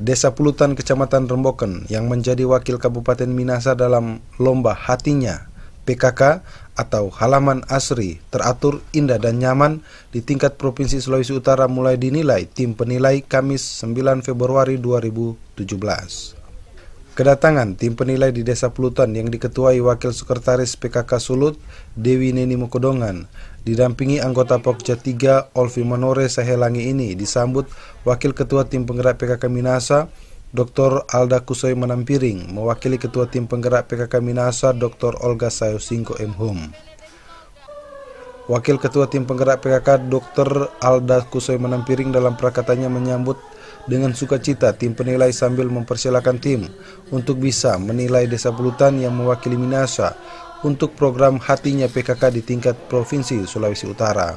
Desa Pulutan Kecamatan Remboken yang menjadi wakil Kabupaten Minasa dalam lomba hatinya PKK atau halaman asri teratur indah dan nyaman di tingkat Provinsi Sulawesi Utara mulai dinilai tim penilai Kamis 9 Februari 2017. Kedatangan tim penilai di Desa Pelutan yang diketuai Wakil Sekretaris PKK Sulut Dewi Neni Mukodongan, didampingi anggota Pokja 3 Olvi Manore Sahelangi ini disambut Wakil Ketua Tim Penggerak PKK Minasa Dr. Alda Kusoy Manampiring mewakili Ketua Tim Penggerak PKK Minasa Dr. Olga Sayosingko M. Hum. Wakil Ketua Tim Penggerak PKK Dr. Alda Kusoy Menampiring dalam perakatannya menyambut dengan sukacita tim penilai sambil mempersilahkan tim untuk bisa menilai desa Pelutan yang mewakili Minasa untuk program hatinya PKK di tingkat Provinsi Sulawesi Utara.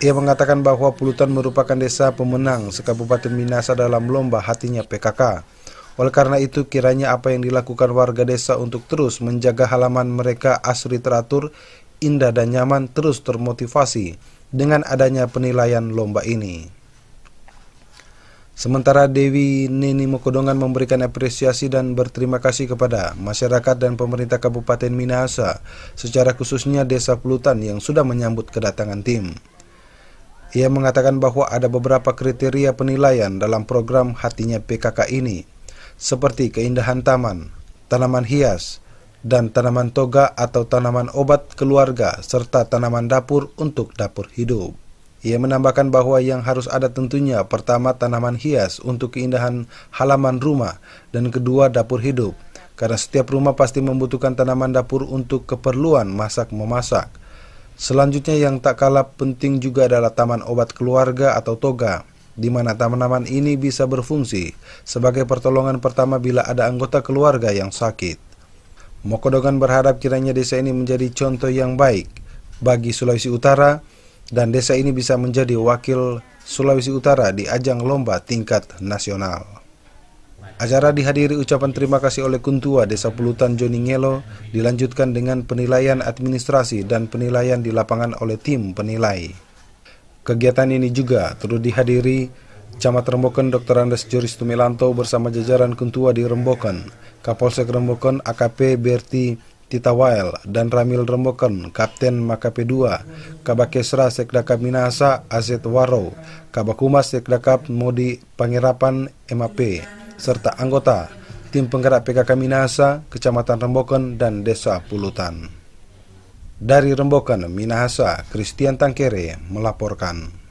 Ia mengatakan bahwa Pulutan merupakan desa pemenang sekabupaten Minasa dalam lomba hatinya PKK. Oleh karena itu, kiranya apa yang dilakukan warga desa untuk terus menjaga halaman mereka asri teratur, indah dan nyaman terus termotivasi dengan adanya penilaian lomba ini. Sementara Dewi Nini Mokodongan memberikan apresiasi dan berterima kasih kepada masyarakat dan pemerintah Kabupaten Minahasa, secara khususnya Desa Pelutan yang sudah menyambut kedatangan tim. Ia mengatakan bahwa ada beberapa kriteria penilaian dalam program hatinya PKK ini, seperti keindahan taman, tanaman hias, dan tanaman toga atau tanaman obat keluarga serta tanaman dapur untuk dapur hidup. Ia menambahkan bahwa yang harus ada tentunya pertama tanaman hias untuk keindahan halaman rumah dan kedua dapur hidup karena setiap rumah pasti membutuhkan tanaman dapur untuk keperluan masak memasak. Selanjutnya yang tak kalah penting juga adalah taman obat keluarga atau toga di mana taman-taman ini bisa berfungsi sebagai pertolongan pertama bila ada anggota keluarga yang sakit. Mokodogan berharap kiranya desa ini menjadi contoh yang baik bagi Sulawesi Utara dan desa ini bisa menjadi wakil Sulawesi Utara di ajang lomba tingkat nasional. Acara dihadiri ucapan terima kasih oleh Kuntua Desa Pulutan Joni Ngelo dilanjutkan dengan penilaian administrasi dan penilaian di lapangan oleh tim penilai. Kegiatan ini juga turut dihadiri Camat Rembokan Dr. Andes Joris Tumilanto bersama jajaran Kuntua di Rembokan, Kapolsek Rembokan AKP Berti Titawael dan Ramil Rembokan, Kapten Makape 2, Kabakesra Sekdakap Minahasa Azet Waro, Kabakumas Sekdakap Modi Pangerapan MAP, serta anggota tim penggerak PKK Minahasa, Kecamatan Rembokan, dan Desa Pulutan. Dari Rembokan, Minahasa, Christian Tangkere melaporkan.